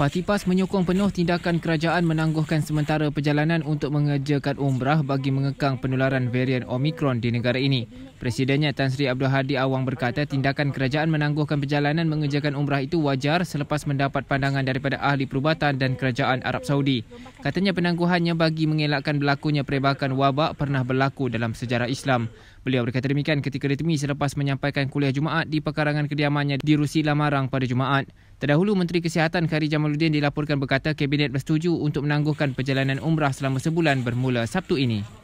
Fatipas menyokong penuh tindakan kerajaan menangguhkan sementara perjalanan untuk mengerjakan umrah bagi mengekang penularan varian Omicron di negara ini. Presidennya Tan Sri Abdul Hadi Awang berkata tindakan kerajaan menangguhkan perjalanan mengerjakan umrah itu wajar selepas mendapat pandangan daripada ahli perubatan dan kerajaan Arab Saudi. Katanya penangguhannya bagi mengelakkan berlakunya perebakan wabak pernah berlaku dalam sejarah Islam. Beliau berkata demikian ketika ditemui selepas menyampaikan kuliah Jumaat di pekarangan kediamannya di Rusi Lamarang pada Jumaat. Terdahulu Menteri Kesihatan Khairi Jamaluddin dilaporkan berkata kabinet bersetuju untuk menangguhkan perjalanan umrah selama sebulan bermula Sabtu ini.